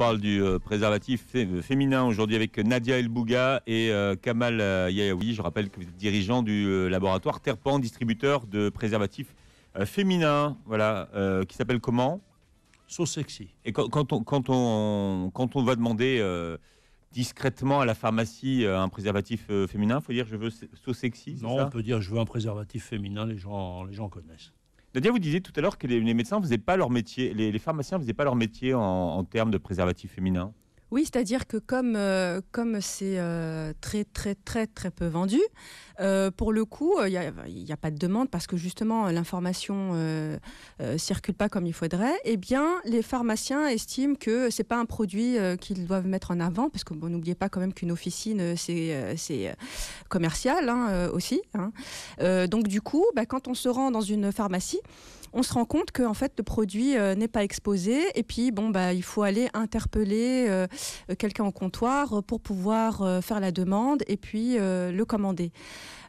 parle du euh, préservatif euh, féminin aujourd'hui avec Nadia El Bouga et euh, Kamal Yayaoui. Je rappelle que vous êtes dirigeant du laboratoire Terpan, distributeur de préservatifs féminins, voilà, qui s'appelle comment So Sexy. Et quand, on, quand, on, va demander discrètement à la pharmacie un préservatif féminin, il faut dire je veux So Sexy Non, ça on peut dire je veux un préservatif féminin, les gens, les gens connaissent. Nadia, vous disiez tout à l'heure que les, médecins ne faisaient pas leur métier, les, les pharmaciens faisaient pas leur métier en, en termes de préservatifs féminins. Oui, c'est-à-dire que comme euh, comme c'est euh, très très très très peu vendu, euh, pour le coup, il n'y a, pas de demande parce que justement l'information circule pas comme il faudrait. Eh bien, les pharmaciens estiment que c'est pas un produit qu'ils doivent mettre en avant parce que bon, n'oubliez pas quand même qu'une officine c'est commercial hein, aussi. Hein. donc du coup, bah, quand on se rend dans une pharmacie on se rend compte que en fait le produit euh, n'est pas exposé et puis bon bah il faut aller interpeller euh, quelqu'un au comptoir euh, pour pouvoir faire la demande et puis le commander.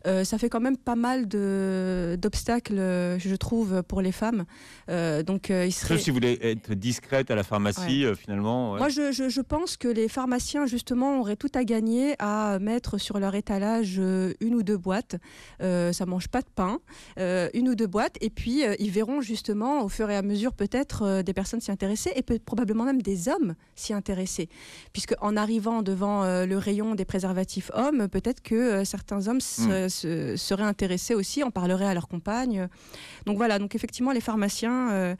Euh, ça fait quand même pas mal d'obstacles, euh, je trouve, pour les femmes. Euh, donc, il si vous voulez être discrète à la pharmacie, finalement. Moi, je, pense que les pharmaciens, justement, auraient tout à gagner à mettre sur leur étalage une ou deux boîtes. ça mange pas de pain, une ou deux boîtes, et puis ils verront justement au fur et à mesure peut-être des personnes s'y intéresser et peut probablement même des hommes s'y intéresser, puisque en arrivant devant le rayon des préservatifs hommes, peut-être que certains hommes hmm seraient intéressés aussi, en parleraient à leurs compagne. Donc voilà, donc effectivement, les pharmaciens, euh,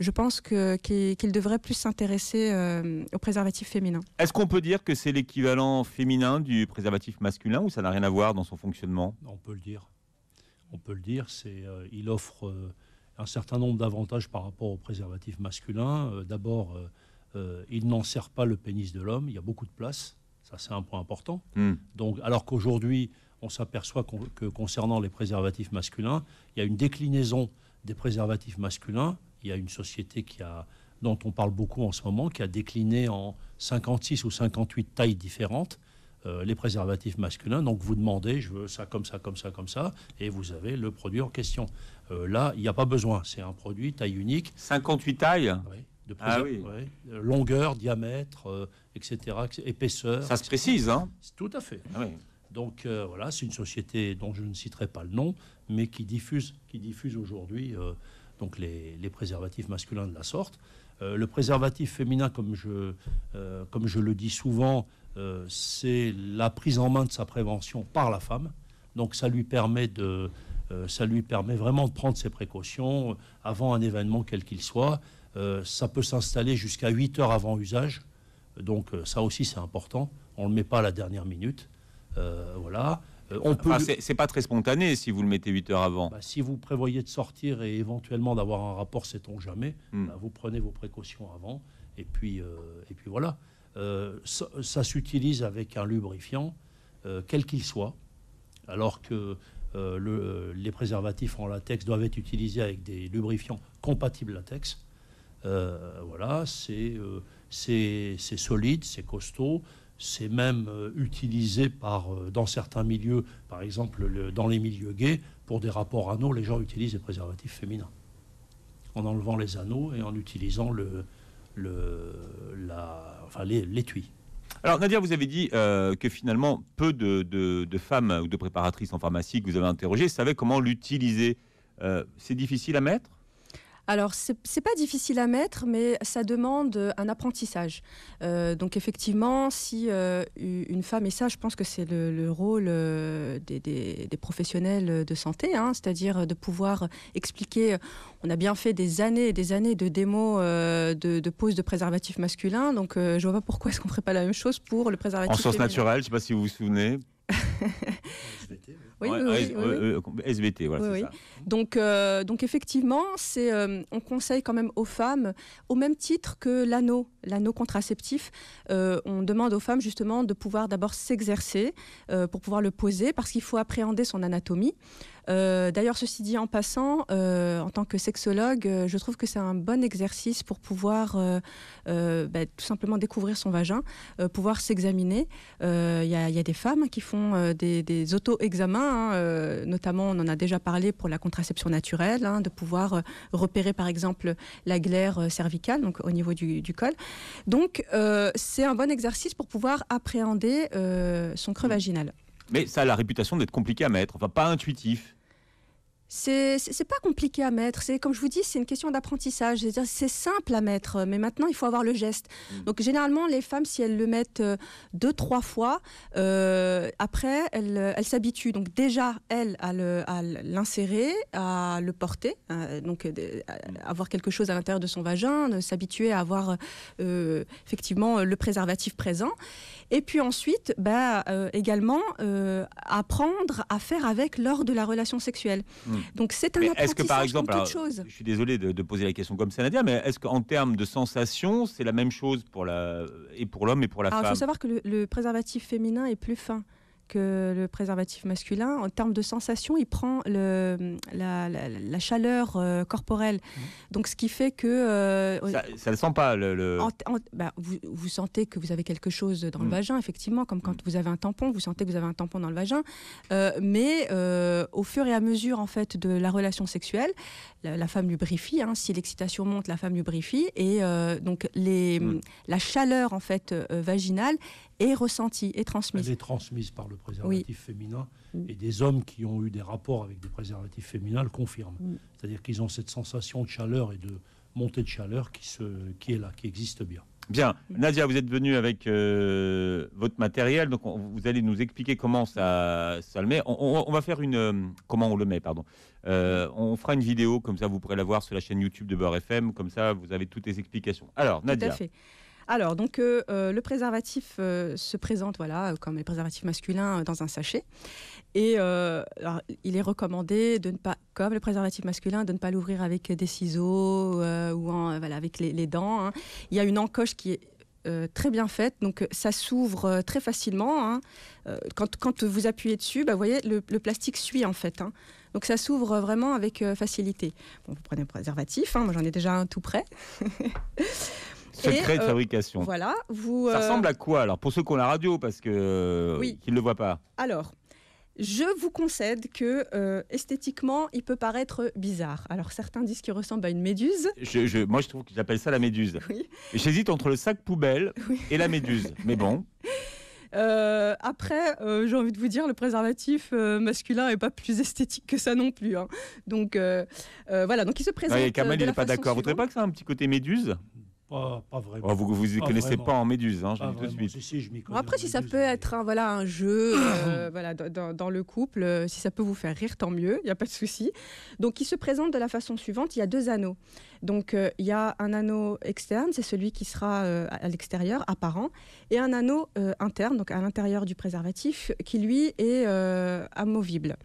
je pense qu'ils devraient plus s'intéresser aux euh, au préservatif féminin. Est-ce qu'on peut dire que c'est l'équivalent féminin du préservatif masculin ou ça n'a rien à voir dans son fonctionnement On peut le dire. On peut le dire, c'est euh, il offre un certain nombre d'avantages par rapport au préservatif masculin. D'abord, il n'en sert pas le pénis de l'homme, il y a beaucoup de place. Ça, c'est un point important. Hmm. Donc, alors qu'aujourd'hui, on s'aperçoit que concernant les préservatifs masculins, il y a une déclinaison des préservatifs masculins. Il y a une société qui a, dont on parle beaucoup en ce moment, qui a décliné en 56 ou 58 tailles différentes euh, les préservatifs masculins. Donc vous demandez, je veux ça comme ça, comme ça, comme ça, et vous avez le produit en question. Euh, là, il n'y a pas besoin. C'est un produit taille unique. 58 tailles oui. De ah oui. Euh, longueur, diamètre, etc., épaisseur. Ça se précise, hein Tout à fait. Ah oui. Donc euh, voilà, c'est une société dont je ne citerai pas le nom, mais qui diffuse, qui diffuse aujourd'hui euh, donc les, préservatifs masculins de la sorte. Euh, le préservatif féminin, comme je, comme je le dis souvent, c'est la prise en main de sa prévention par la femme. Donc ça lui permet de, ça lui permet vraiment de prendre ses précautions avant un événement quel qu'il soit. ça peut s'installer jusqu'à 8 heures avant usage. Donc ça aussi c'est important. On ne le met pas à la dernière minute. Euh, voilà. Euh, on peut. c'est pas très spontané si vous le mettez 8 heures avant. Bah, si vous prévoyez de sortir et éventuellement d'avoir un rapport, sait-on jamais, hmm. bah, vous prenez vos précautions avant. Et puis, euh, et puis voilà. ça, s'utilise avec un lubrifiant, quel qu'il soit. Alors que le, les préservatifs en latex doivent être utilisés avec des lubrifiants compatibles latex. voilà, c'est solide, c'est costaud, c'est même euh, utilisé par, euh, dans certains milieux, par exemple dans les milieux gays, pour des rapports anneaux, les gens utilisent des préservatifs féminins. En enlevant les anneaux et en utilisant le, la, enfin l'étui. Alors Nadia, vous avez dit euh, que finalement peu de, femmes ou de préparatrices en pharmacie que vous avez interrogées savaient comment l'utiliser. c'est difficile à mettre alors, ce n'est pas difficile à mettre, mais ça demande un apprentissage. Euh, donc, effectivement, si euh, une femme, et ça, je pense que c'est le, rôle euh, des, professionnels de santé, hein, c'est-à-dire de pouvoir expliquer. On a bien fait des années et des années de démos de, de pose de préservatif masculin, donc je vois pas pourquoi est-ce qu'on ferait pas la même chose pour le préservatif. En sens naturel, je ne sais pas si vous vous souvenez. Oui, oui, ah, oui, euh, euh, voilà. Ça. Donc, euh, donc effectivement, c'est, on conseille quand même aux femmes, au même titre que l'anneau, l'anneau contraceptif, on demande aux femmes justement de pouvoir d'abord s'exercer pour pouvoir le poser, parce qu'il faut appréhender son anatomie. Euh, d'ailleurs, ceci dit en passant, euh, en tant que sexologue, euh, je trouve que c'est un bon exercice pour pouvoir bah, tout simplement découvrir son vagin, pouvoir s'examiner. Il y, a des femmes qui font des, auto-examens, hein, notamment on en a déjà parlé pour la contraception naturelle, hein, de pouvoir repérer par exemple la glaire cervicale, donc au niveau du, du col. Donc c'est un bon exercice pour pouvoir appréhender son creux mm. vaginal. Mais ça a la réputation d'être compliqué à mettre, enfin pas intuitif. C'est pas compliqué à mettre. C'est comme je vous dis, c'est une question d'apprentissage. cest simple à mettre, mais maintenant il faut avoir le geste. Mm. Donc généralement, les femmes, si elles le mettent euh, deux, trois fois, euh, après euh, elles s'habituent. Donc déjà, elles à l'insérer, à, le porter, hein, à, donc mm. avoir quelque chose à l'intérieur de son vagin, s'habituer à avoir effectivement le préservatif présent. Et puis ensuite, bah, euh, également apprendre à faire avec lors de la relation sexuelle. Mm. Mm. Donc c'est un apprentissage ce que, par exemple, toute chose. Je suis désolé de, poser la question comme ça, Nadia, mais est-ce qu'en termes de sensation, c'est la même chose pour la, et pour l'homme et pour la alors, femme Il faut savoir que le préservatif féminin est plus fin que le préservatif masculin. En termes de sensation, il prend le, la, chaleur euh, corporelle. Mhm. Donc, ce qui fait que... Euh, ça, ne le sent pas, le... Bah, vous, vous, sentez que vous avez quelque chose dans le mhm. vagin, effectivement, comme quand mhm. vous avez un tampon, vous sentez que vous avez un tampon dans le vagin. Euh, mais au fur et à mesure, en fait, de la relation sexuelle, la, femme lubrifie. Hein, si l'excitation monte, la femme lubrifie. Et donc, les, la chaleur, en fait, vaginale est ressentie, est transmise. Elle est transmise par le préservatifs féminins, féminin, mm. et des hommes qui ont eu des rapports avec des préservatifs féminins le confirment. Mm. C'est-à-dire qu'ils ont cette sensation de chaleur et de montée de chaleur qui, se, qui est là, qui existe bien. Bien, Nadia, vous êtes venue avec euh, votre matériel, donc vous allez nous expliquer comment ça, ça le met. On, va faire une euh, comment on le met, pardon. Euh, on fera une vidéo comme ça, vous pourrez la voir sur la chaîne YouTube de Beurre FM, comme ça vous avez toutes les explications. Alors, Nadia. Alors, donc, euh, euh, le préservatif euh, se présente, voilà, comme les préservatifs masculins, dans un sachet. Et il est recommandé de ne pas, comme le préservatif masculin, de ne pas l'ouvrir avec des ciseaux ou avec les, dents. Hein. Il y a une encoche qui est très bien faite, donc ça s'ouvre très facilement. Hein. quand, vous appuyez dessus, bah, vous voyez, le, plastique suit en fait. Hein. Donc ça s'ouvre vraiment avec facilité. vous prenez un préservatif, moi j'en ai déjà un tout prêt. Secret de euh, fabrication. Voilà. Vous, Ça euh, ressemble à quoi alors Pour ceux qui ont la radio, parce que euh, oui. qu'ils ne le voient pas. Alors, je vous concède que esthétiquement, il peut paraître bizarre. Alors certains disent qu'il ressemble à une méduse. moi, je trouve que j'appelle ça la méduse. J'hésite entre le sac poubelle et la méduse. Mais bon. après, j'ai envie de vous dire, le préservatif masculin n'est pas plus esthétique que ça non plus. Hein. Donc voilà, donc il se présente. Ouais, Kamel, il n'est pas d'accord. Vous ne trouvez pas que ça a un petit côté méduse pas, vraiment. Oh, vous ne vous connaissez pas en méduse, hein, dis tout de suite. après, si ça peut être un, voilà, un jeu euh, voilà, dans, dans, le couple, euh, si ça peut vous faire rire, tant mieux, il n'y a pas de souci. Donc, il se présente de la façon suivante il y a deux anneaux. Donc euh, il y a un anneau externe, c'est celui qui sera euh, à l'extérieur, apparent, et un anneau euh, interne, donc à l'intérieur du préservatif, qui lui est amovible.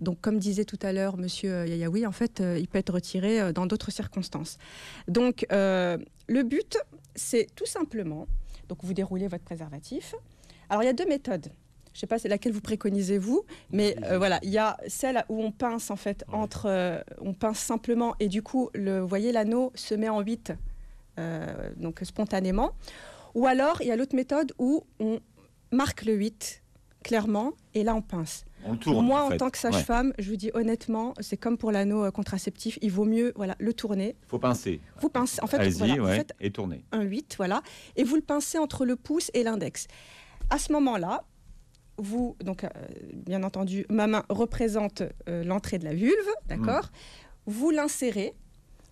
Donc comme disait tout à l'heure Monsieur Yayaoui, en fait, il peut être retiré dans d'autres circonstances. Donc le but, c'est tout simplement, donc vous déroulez votre préservatif. Alors il y a deux méthodes je ne sais pas laquelle vous préconisez vous, mais euh, voilà, il y a celle où on pince en fait entre, euh, on pince simplement et du coup, le, vous voyez, l'anneau se met en 8, euh, donc spontanément. Ou alors, il y a l'autre méthode où on marque le 8 clairement et là on pince. On tourne, Moi, en, tant que sage-femme, je vous dis honnêtement, c'est comme pour l'anneau contraceptif, il vaut mieux voilà, le tourner. faut pincer. Vous pincez. En fait, vous faites et tourner. Un 8, voilà. Et vous le pincez entre le pouce et l'index. À ce moment-là, vous, donc euh, bien entendu, ma main représente euh, l'entrée de la vulve, d'accord mm. Vous l'insérez.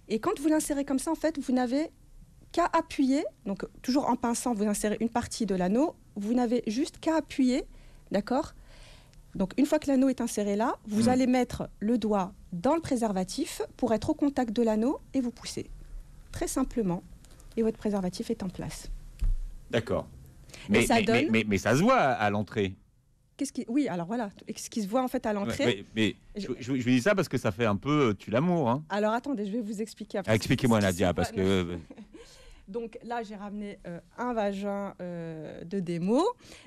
Et quand vous l'insérez comme ça, en fait, vous n'avez qu'à appuyer, donc toujours en pinçant, vous insérez une partie de l'anneau, vous n'avez juste qu'à appuyer, d'accord Donc une fois que l'anneau est inséré là, vous mm. allez mettre le doigt dans le préservatif pour être au contact de l'anneau et vous poussez. Très simplement. Et votre préservatif est en place. D'accord. Mais, mais, ça se voit à l'entrée qui... Oui, alors voilà, ce qui se voit en fait à l'entrée. mais, je, je, dis ça parce que ça fait un peu euh, tu l'amour. Hein. Alors attendez, je vais vous expliquer. après. Ah, expliquez-moi Nadia, parce que... Euh, donc là, j'ai ramené euh, un vagin euh, de démo.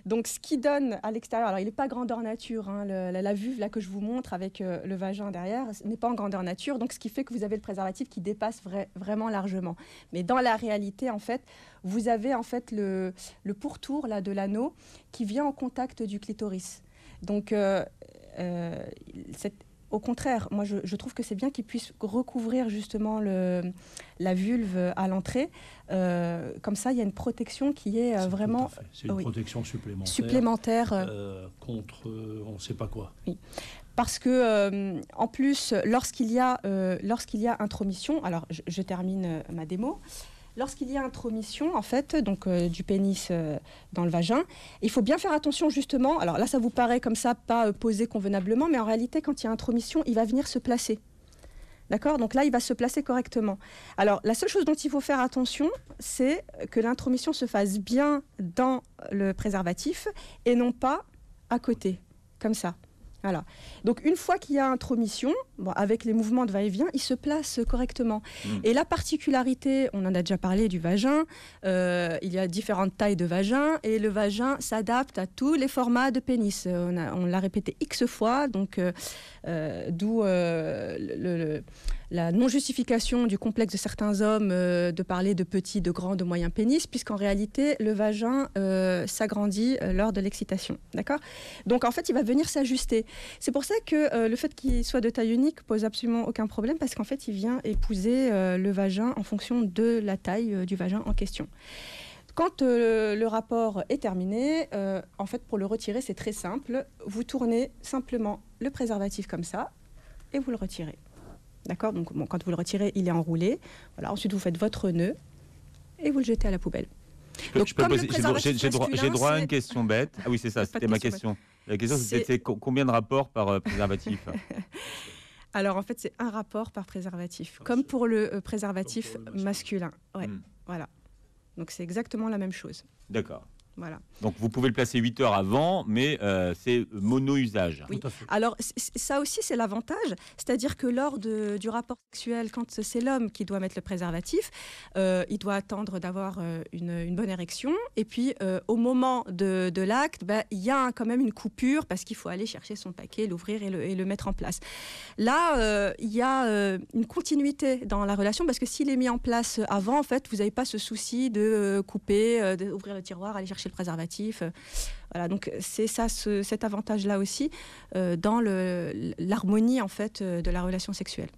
Donc ce qui donne à l'extérieur, alors il n'est pas grandeur nature, hein, la, vue là que je vous montre avec euh, le vagin derrière n'est pas en grandeur nature, donc ce qui fait que vous avez le préservatif qui dépasse vraiment largement. Mais dans la réalité, en fait, vous avez en fait le, le pourtour là de l'anneau qui vient en contact du clitoris. Donc cette au contraire, moi je, trouve que c'est bien qu'ils puissent recouvrir justement le, la vulve à l'entrée. Euh, comme ça, il y a une protection qui est, euh, vraiment. C'est une protection supplémentaire. Supplémentaire. Euh, contre on ne sait pas quoi. Parce que, en plus, lorsqu'il y, lorsqu'il y a intromission, alors je, je termine ma démo. Lorsqu'il y a intromission, en fait, donc euh, du pénis euh, dans le vagin, il faut bien faire attention justement. Alors là, ça vous paraît comme ça, pas euh, posé convenablement, mais en réalité, quand il y a intromission, il va venir se placer. D'accord Donc là, il va se placer correctement. Alors, la seule chose dont il faut faire attention, c'est que l'intromission se fasse bien dans le préservatif et non pas à côté, comme ça. Voilà. Donc une fois qu'il y a intromission, avec les mouvements de va-et-vient, il se place correctement. Mm. Et la particularité, on en a déjà parlé du vagin, euh, il y a différentes tailles de vagin et le vagin s'adapte à tous les formats de pénis. Euh, on, l'a répété x fois, donc euh, d'où la non-justification du complexe de certains hommes de parler de petits, de grands, de moyens pénis, puisqu'en réalité le vagin s'agrandit lors de l'excitation. D'accord Donc en fait, il va venir s'ajuster. C'est pour ça que euh, le fait qu'il soit de taille unique pose absolument aucun problème parce qu'en fait, il vient épouser euh, le vagin en fonction de la taille euh, du vagin en question. Quand le rapport est terminé, en fait, pour le retirer, c'est très simple. Vous tournez simplement le préservatif comme ça et vous le retirez. D'accord Donc, quand vous le retirez, il est enroulé. Voilà. Ensuite, vous faites votre nœud et vous le jetez à la poubelle. J'ai droit à une question bête. Ah oui, c'est ça, c'était ma question. La question, c'était combien de rapports par euh, préservatif hein Alors en fait, c'est un rapport par préservatif, ah, euh, comme pour le préservatif masculin. Ouais, hmm. Voilà. Donc c'est exactement la même chose. D'accord. Voilà. Donc vous pouvez le placer 8 heures avant, mais euh, c'est mono-usage. Oui. Alors ça aussi c'est l'avantage, c'est-à-dire que lors du rapport sexuel, quand c'est l'homme qui doit mettre le préservatif, euh, il doit attendre d'avoir euh, une, bonne érection, et puis au moment de, l'acte, ben, il y a quand même une coupure parce qu'il faut aller chercher son paquet, l'ouvrir et le, et le, mettre en place. Là, il y a une continuité dans la relation parce que s'il est mis en place avant, en fait, vous n'avez pas ce souci de couper, d'ouvrir le tiroir, aller chercher le préservatif. Euh, voilà, donc c'est ça, cet avantage-là aussi euh, dans l'harmonie en fait euh, de la relation sexuelle.